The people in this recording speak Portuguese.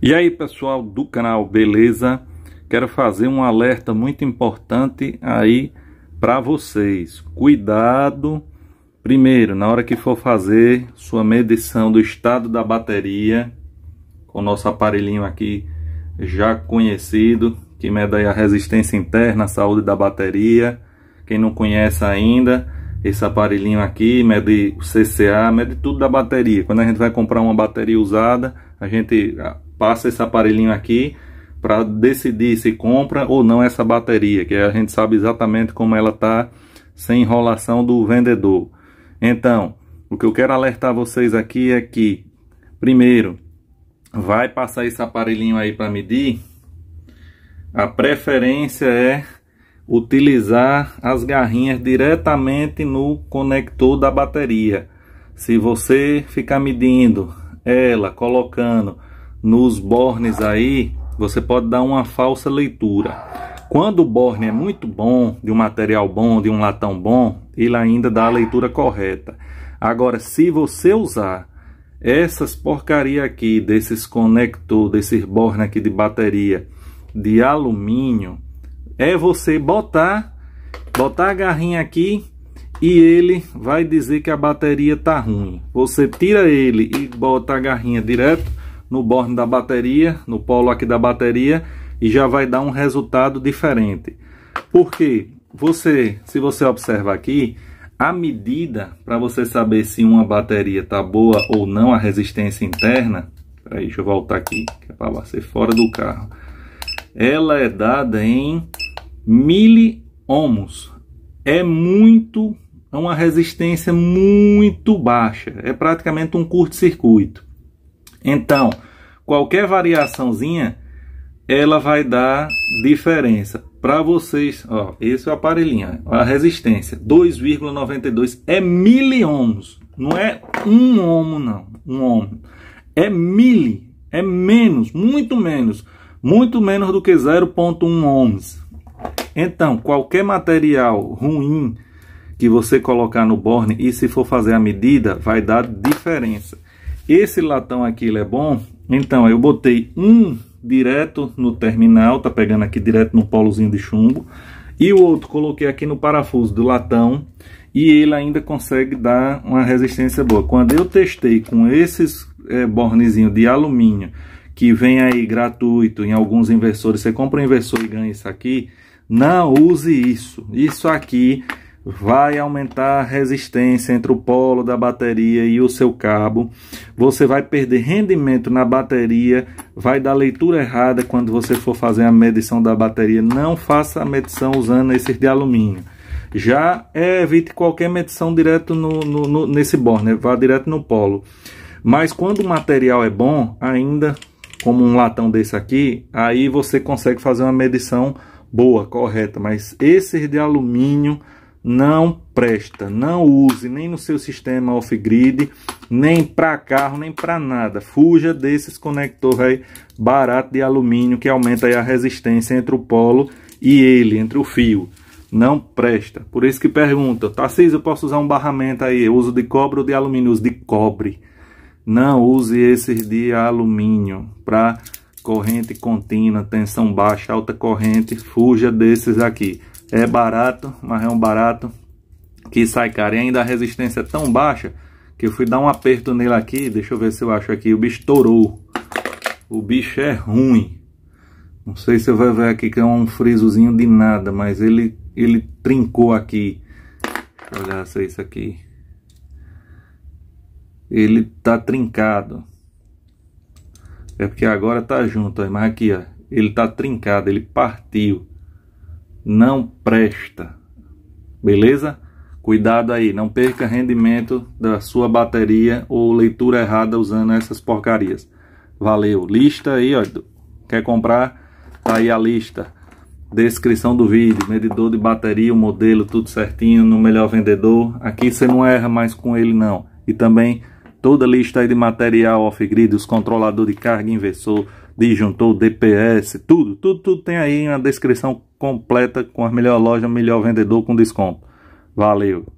E aí pessoal do canal, beleza? Quero fazer um alerta muito importante aí para vocês. Cuidado, primeiro, na hora que for fazer sua medição do estado da bateria, com o nosso aparelhinho aqui já conhecido, que mede a resistência interna, a saúde da bateria. Quem não conhece ainda, esse aparelhinho aqui mede o CCA, mede tudo da bateria. Quando a gente vai comprar uma bateria usada, a gente passa esse aparelhinho aqui para decidir se compra ou não essa bateria, que a gente sabe exatamente como ela está sem enrolação do vendedor. Então, o que eu quero alertar vocês aqui é que, primeiro, vai passar esse aparelhinho aí para medir. A preferência é utilizar as garrinhas diretamente no conector da bateria. Se você ficar medindo ela, colocando nos bornes aí, você pode dar uma falsa leitura. Quando o borne é muito bom, de um material bom, de um latão bom, ele ainda dá a leitura correta. Agora, se você usar essas porcaria aqui, desses conector, desses borne aqui de bateria, de alumínio, é você botar, botar a garrinha aqui e ele vai dizer que a bateria tá ruim. Você tira ele e bota a garrinha direto no borne da bateria, no polo aqui da bateria e já vai dar um resultado diferente. Porque você, se você observa aqui, a medida para você saber se uma bateria está boa ou não, a resistência interna, peraí, deixa eu voltar aqui, que é para ser fora do carro, ela é dada em miliohms. É muito, é uma resistência muito baixa, é praticamente um curto-circuito. Então, qualquer variaçãozinha, ela vai dar diferença. Para vocês, ó, esse é o aparelhinho, a resistência, 2,92 é miliohms, não é um ohm não, um ohm, é mili, é menos, muito menos, muito menos do que 0,1 ohms. Então, qualquer material ruim que você colocar no borne e se for fazer a medida, vai dar diferença. Esse latão aqui ele é bom? Então, eu botei um direto no terminal, tá pegando aqui direto no polozinho de chumbo. E o outro coloquei aqui no parafuso do latão e ele ainda consegue dar uma resistência boa. Quando eu testei com esses é, bornezinho de alumínio que vem aí gratuito em alguns inversores, você compra um inversor e ganha isso aqui, não use isso. Isso aqui vai aumentar a resistência entre o polo da bateria e o seu cabo. Você vai perder rendimento na bateria, vai dar leitura errada quando você for fazer a medição da bateria. Não faça a medição usando esses de alumínio. Já evite qualquer medição direto no, no, no, nesse borne, vá direto no polo. Mas quando o material é bom, ainda como um latão desse aqui, aí você consegue fazer uma medição boa, correta. Mas esses de alumínio não presta, não use nem no seu sistema off-grid, nem para carro, nem para nada. Fuja desses conectores aí barato de alumínio que aumenta a resistência entre o polo e ele, entre o fio. Não presta. Por isso que pergunta, Tarcísio, eu posso usar um barramento aí? Eu uso de cobre ou de alumínio? Eu uso de cobre. Não use esses de alumínio para corrente contínua, tensão baixa, alta corrente. Fuja desses aqui é barato, mas é um barato que sai caro. E ainda a resistência é tão baixa que eu fui dar um aperto nele aqui. Deixa eu ver se eu acho aqui. O bicho estourou. O bicho é ruim. Não sei se você vai ver aqui que é um frisozinho de nada, mas ele, ele trincou aqui. Deixa eu olhar se é isso aqui. Ele tá trincado. É porque agora tá junto, mas aqui, ó. Ele tá trincado, ele partiu não presta. Beleza? Cuidado aí, não perca rendimento da sua bateria ou leitura errada usando essas porcarias. Valeu. Lista aí, ó. Quer comprar? Tá aí a lista. Descrição do vídeo, medidor de bateria, o modelo, tudo certinho, no melhor vendedor. Aqui você não erra mais com ele não. E também toda a lista aí de material off-grid, os controlador de carga inversor, disjuntor, DPS, tudo, tudo, tudo tem aí na descrição completa com a melhor loja, melhor vendedor com desconto. Valeu!